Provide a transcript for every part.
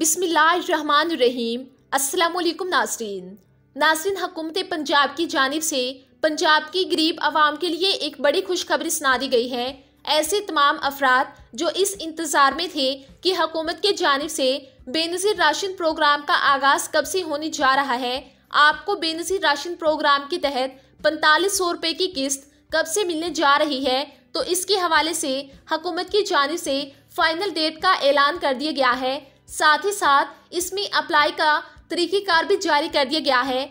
बिसमीम असलकुम नासरीन नासरीन हकूमत पंजाब की जानब से पंजाब की गरीब आवाम के लिए एक बड़ी खुशखबरी सुना दी गई है ऐसे तमाम अफराद जो इस इंतज़ार में थे कि हकूमत के जानब से बेनज़ीर राशन प्रोग्राम का आगाज़ कब से होने जा रहा है आपको बेनज़ीर राशन प्रोग्राम के तहत पैंतालीस सौ रुपये की किस्त कब से मिलने जा रही है तो इसके हवाले से हकूमत की जानब से फ़ाइनल डेट का ऐलान कर दिया गया है साथ ही साथ इसमें अप्लाई का तरीक़ेकार भी जारी कर दिया गया है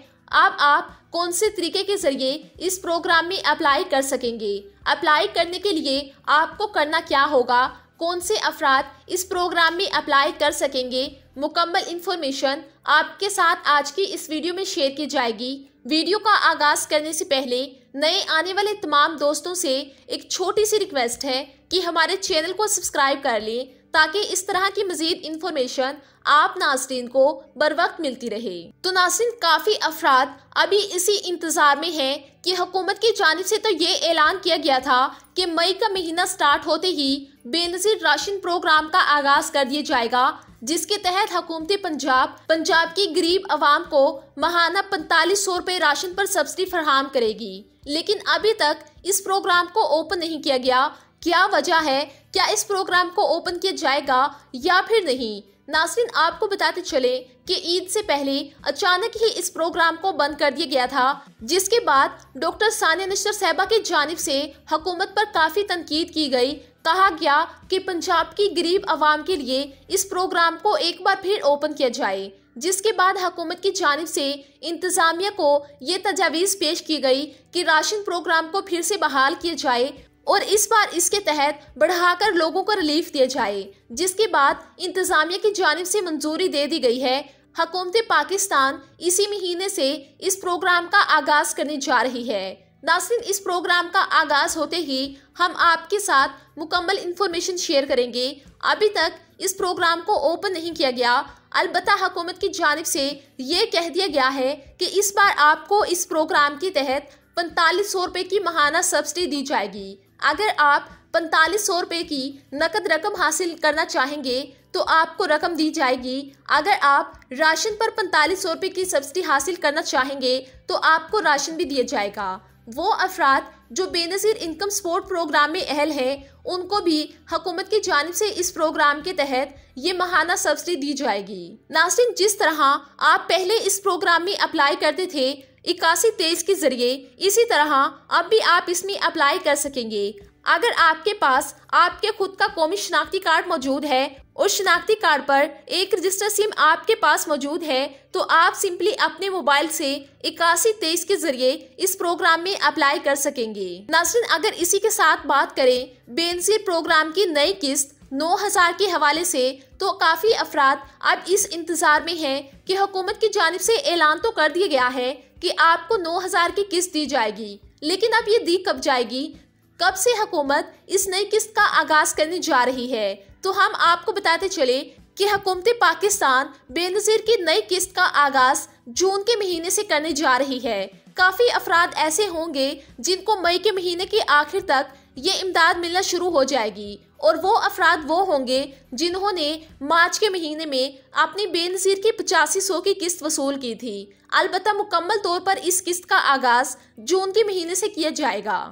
अब आप कौन से तरीके के जरिए इस प्रोग्राम में अप्लाई कर सकेंगे अप्लाई करने के लिए आपको करना क्या होगा कौन से अफराद इस प्रोग्राम में अप्लाई कर सकेंगे मुकम्मल इन्फॉर्मेशन आपके साथ आज की इस वीडियो में शेयर की जाएगी वीडियो का आगाज करने से पहले नए आने वाले तमाम दोस्तों से एक छोटी सी रिक्वेस्ट है कि हमारे चैनल को सब्सक्राइब कर लें ताकि इस तरह की मजीद इंफॉर्मेशन आप नाजरीन को बर वक्त मिलती रहे तो नाजरीन काफ़ी अफराद अभी इसी इंतज़ार में है की हुकूमत की जानब ऐसी तो ये ऐलान किया गया था की मई का महीना स्टार्ट होते ही बेनजीर राशन प्रोग्राम का आगाज़ कर दिया जाएगा जिसके तहत हकूमती पंजाब पंजाब की गरीब आवाम को महाना पैंतालीस सौ रूपए राशन आरोप सब्सिडी फराहम करेगी लेकिन अभी तक इस प्रोग्राम को ओपन नहीं किया गया क्या वजह है क्या इस प्रोग्राम को ओपन किया जाएगा या फिर नहीं नासरीन आपको बताते चले कि ईद से पहले अचानक ही इस प्रोग्राम को बंद कर दिया गया था जिसके बाद डॉक्टर सानिया निश्चर साहबा की जानब से हुकूमत पर काफ़ी तनकीद की गई कहा गया कि पंजाब की गरीब आवाम के लिए इस प्रोग्राम को एक बार फिर ओपन किया जाए जिसके बाद हुकूमत की जानब से इंतज़ामिया को ये तजावीज़ पेश की गई कि राशन प्रोग्राम को फिर से बहाल किया जाए और इस बार इसके तहत बढ़ाकर लोगों को रिलीफ दिया जाए जिसके बाद इंतजामिया की जानब से मंजूरी दे दी गई है हकूमत पाकिस्तान इसी महीने से इस प्रोग्राम का आगाज करने जा रही है नासिन इस प्रोग्राम का आगाज होते ही हम आपके साथ मुकम्मल इंफॉर्मेशन शेयर करेंगे अभी तक इस प्रोग्राम को ओपन नहीं किया गया अलबत् हकूमत की जानब से ये कह दिया गया है कि इस बार आपको इस प्रोग्राम के तहत पैंतालीस सौ रुपये की महाना सब्सिडी दी जाएगी अगर आप पैंतालीस सौ रुपये की नकद रकम हासिल करना चाहेंगे तो आपको रकम दी जाएगी अगर आप राशन पर पैंतालीस सौ रुपये की सब्सिडी हासिल करना चाहेंगे तो आपको राशन भी दिया जाएगा वो अफराद जो बेनज़ीर इनकम सपोर्ट प्रोग्राम में अहल हैं उनको भी हकूमत की जानब से इस प्रोग्राम के तहत ये माहाना सब्सिडी दी जाएगी नासिन जिस तरह आप पहले इस प्रोग्राम में अप्लाई करते थे इक्यासी तेईस के जरिए इसी तरह अब भी आप इसमें अप्लाई कर सकेंगे अगर आपके पास आपके खुद का कौमी शनाख्ती कार्ड मौजूद है और शनाख्ती कार्ड पर एक रजिस्टर सिम आपके पास मौजूद है तो आप सिंपली अपने मोबाइल से इक्यासी तेईस के जरिए इस प्रोग्राम में अप्लाई कर सकेंगे नासरन अगर इसी के साथ बात करें बेनजीर प्रोग्राम की नई किस्त नौ हज़ार के हवाले से तो काफ़ी अफराद अब इस इंतज़ार में हैं कि हुकूमत की जानब से ऐलान तो कर दिया गया है कि आपको नौ हज़ार की किस्त दी जाएगी लेकिन अब ये दी कब जाएगी कब से हुकूमत इस नई किस्त का आगाज़ करने जा रही है तो हम आपको बताते चले कि हकूमत पाकिस्तान बेनज़ीर की नई किस्त का आगाज़ जून के महीने से करने जा रही है काफ़ी अफराद ऐसे होंगे जिनको मई के महीने के आखिर तक ये इमदाद मिलना शुरू हो जाएगी और वो अफराद वो होंगे जिन्होंने मार्च के महीने में अपनी बेनज़ीर की पचासी सौ की किस्त वसूल की थी अलबत्त मुकम्मल तौर पर इस किस्त का आगाज़ जून के महीने से किया जाएगा